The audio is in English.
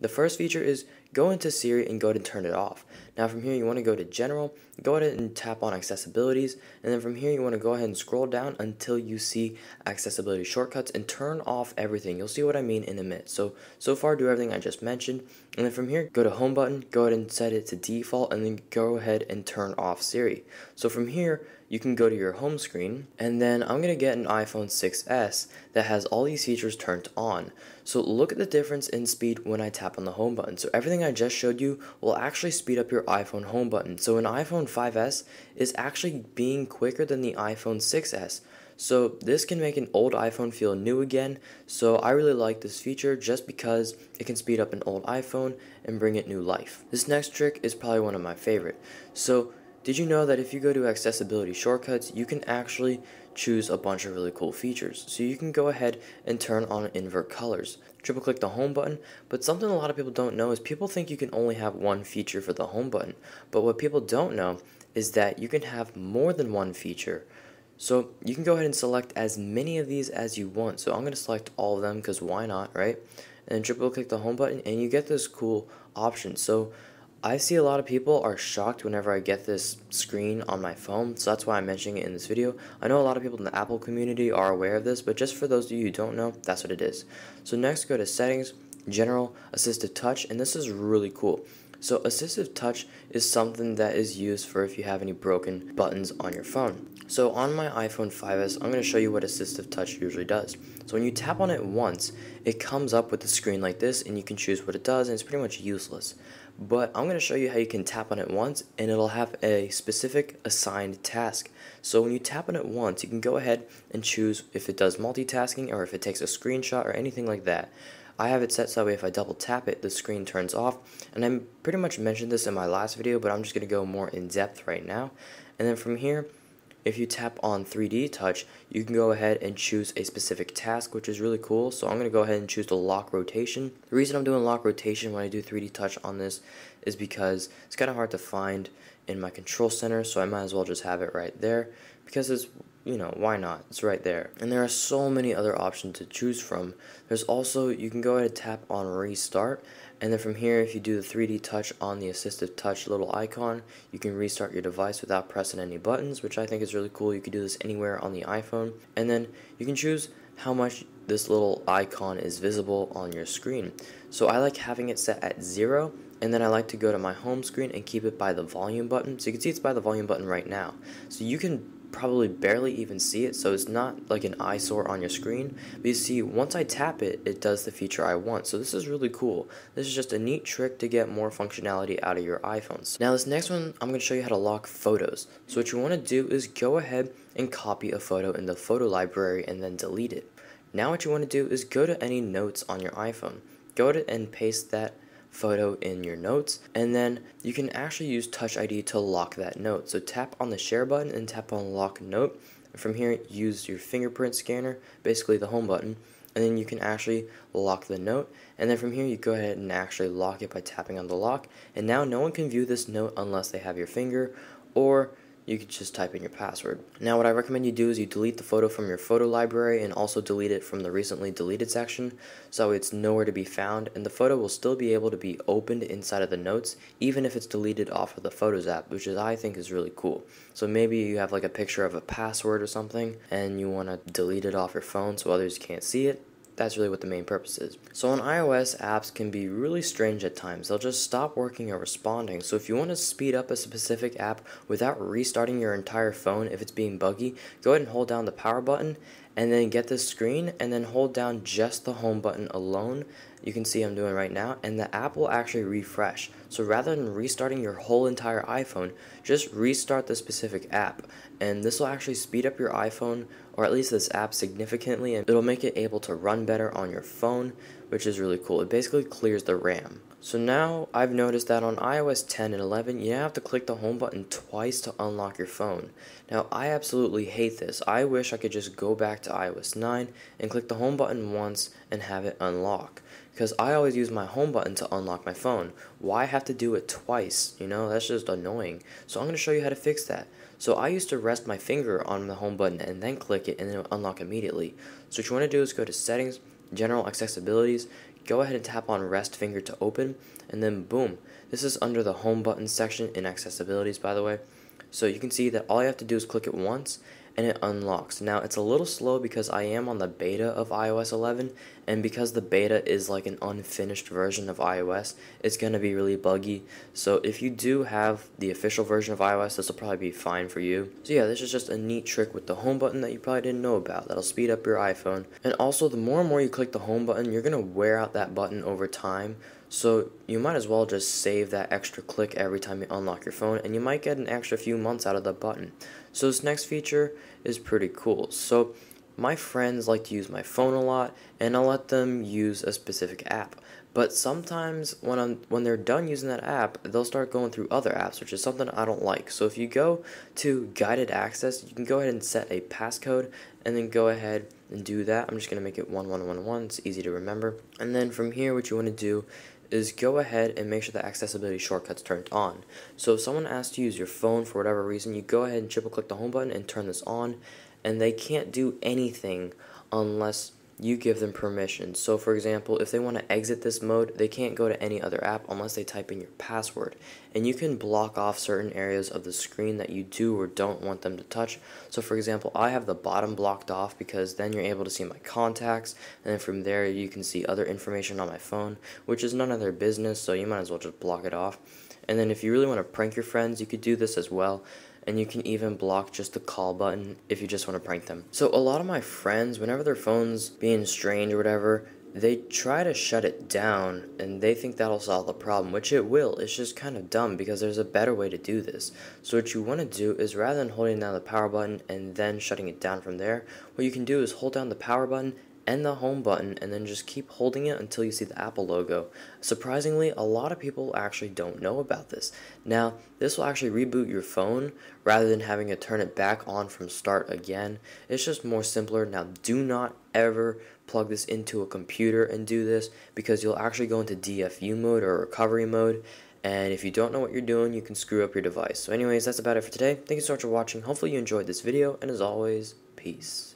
The first feature is go into Siri and go ahead and turn it off. Now from here you want to go to General, go ahead and tap on Accessibilities, and then from here you want to go ahead and scroll down until you see Accessibility Shortcuts and turn off everything. You'll see what I mean in a minute. So, so far do everything I just mentioned, and then from here go to Home button, go ahead and set it to default, and then go ahead and turn off Siri. So from here, you can go to your home screen and then I'm gonna get an iPhone 6s that has all these features turned on so look at the difference in speed when I tap on the home button so everything I just showed you will actually speed up your iPhone home button so an iPhone 5s is actually being quicker than the iPhone 6s so this can make an old iPhone feel new again so I really like this feature just because it can speed up an old iPhone and bring it new life this next trick is probably one of my favorite so did you know that if you go to accessibility shortcuts, you can actually choose a bunch of really cool features. So you can go ahead and turn on invert colors. Triple click the home button, but something a lot of people don't know is people think you can only have one feature for the home button. But what people don't know is that you can have more than one feature. So you can go ahead and select as many of these as you want. So I'm going to select all of them because why not, right? And triple click the home button and you get this cool option. So I see a lot of people are shocked whenever I get this screen on my phone, so that's why I'm mentioning it in this video. I know a lot of people in the Apple community are aware of this, but just for those of you who don't know, that's what it is. So next go to Settings, General, Assistive Touch, and this is really cool. So assistive touch is something that is used for if you have any broken buttons on your phone. So on my iPhone 5s, I'm going to show you what assistive touch usually does. So when you tap on it once, it comes up with a screen like this and you can choose what it does and it's pretty much useless but I'm going to show you how you can tap on it once and it'll have a specific assigned task. So when you tap on it once, you can go ahead and choose if it does multitasking or if it takes a screenshot or anything like that. I have it set so that way if I double tap it, the screen turns off. And I pretty much mentioned this in my last video, but I'm just going to go more in depth right now. And then from here, if you tap on 3D Touch, you can go ahead and choose a specific task, which is really cool. So I'm going to go ahead and choose the lock rotation. The reason I'm doing lock rotation when I do 3D Touch on this is because it's kind of hard to find in my control center, so I might as well just have it right there because it's, you know, why not? It's right there. And there are so many other options to choose from. There's also, you can go ahead and tap on restart, and then from here, if you do the 3D touch on the assistive touch little icon, you can restart your device without pressing any buttons, which I think is really cool. You can do this anywhere on the iPhone, and then you can choose how much this little icon is visible on your screen. So I like having it set at zero and then I like to go to my home screen and keep it by the volume button. So you can see it's by the volume button right now. So you can probably barely even see it, so it's not like an eyesore on your screen. But you see, once I tap it, it does the feature I want. So this is really cool. This is just a neat trick to get more functionality out of your iPhones. Now this next one, I'm going to show you how to lock photos. So what you want to do is go ahead and copy a photo in the photo library and then delete it. Now what you want to do is go to any notes on your iPhone. Go to and paste that photo in your notes and then you can actually use touch ID to lock that note so tap on the share button and tap on lock note from here use your fingerprint scanner basically the home button and then you can actually lock the note and then from here you go ahead and actually lock it by tapping on the lock and now no one can view this note unless they have your finger or you could just type in your password. Now what I recommend you do is you delete the photo from your photo library and also delete it from the recently deleted section so it's nowhere to be found and the photo will still be able to be opened inside of the notes even if it's deleted off of the photos app which is I think is really cool. So maybe you have like a picture of a password or something and you want to delete it off your phone so others can't see it that's really what the main purpose is. So on iOS, apps can be really strange at times. They'll just stop working or responding. So if you want to speed up a specific app without restarting your entire phone if it's being buggy, go ahead and hold down the power button and then get the screen and then hold down just the home button alone you can see I'm doing right now and the app will actually refresh so rather than restarting your whole entire iPhone just restart the specific app and this will actually speed up your iPhone or at least this app significantly and it'll make it able to run better on your phone which is really cool. It basically clears the RAM. So now I've noticed that on iOS 10 and 11, you now have to click the home button twice to unlock your phone. Now I absolutely hate this. I wish I could just go back to iOS 9 and click the home button once and have it unlock. Because I always use my home button to unlock my phone. Why have to do it twice? You know, that's just annoying. So I'm going to show you how to fix that. So I used to rest my finger on the home button and then click it and then it would unlock immediately. So what you want to do is go to settings general accessibilities, go ahead and tap on rest finger to open, and then boom. This is under the home button section in accessibilities, by the way. So you can see that all you have to do is click it once, and it unlocks. Now it's a little slow because I am on the beta of iOS 11 and because the beta is like an unfinished version of iOS it's going to be really buggy so if you do have the official version of iOS this will probably be fine for you. So yeah this is just a neat trick with the home button that you probably didn't know about that'll speed up your iPhone and also the more and more you click the home button you're going to wear out that button over time so you might as well just save that extra click every time you unlock your phone and you might get an extra few months out of the button. So this next feature is pretty cool. So my friends like to use my phone a lot and I'll let them use a specific app. But sometimes when I'm when they're done using that app, they'll start going through other apps, which is something I don't like. So if you go to guided access, you can go ahead and set a passcode and then go ahead and do that. I'm just going to make it 1111. It's easy to remember. And then from here what you want to do is go ahead and make sure the accessibility shortcut's turned on. So if someone asks to use your phone for whatever reason, you go ahead and triple click the home button and turn this on, and they can't do anything unless you give them permission. So for example, if they want to exit this mode, they can't go to any other app unless they type in your password. And you can block off certain areas of the screen that you do or don't want them to touch. So for example, I have the bottom blocked off because then you're able to see my contacts and then from there you can see other information on my phone, which is none of their business, so you might as well just block it off. And then if you really want to prank your friends, you could do this as well and you can even block just the call button if you just want to prank them. So a lot of my friends, whenever their phone's being strange or whatever, they try to shut it down and they think that'll solve the problem, which it will. It's just kind of dumb because there's a better way to do this. So what you want to do is rather than holding down the power button and then shutting it down from there, what you can do is hold down the power button and the home button and then just keep holding it until you see the Apple logo. Surprisingly, a lot of people actually don't know about this. Now, this will actually reboot your phone rather than having to turn it back on from start again. It's just more simpler. Now, do not ever plug this into a computer and do this because you'll actually go into DFU mode or recovery mode and if you don't know what you're doing, you can screw up your device. So anyways, that's about it for today. Thank you so much for watching. Hopefully you enjoyed this video, and as always, peace.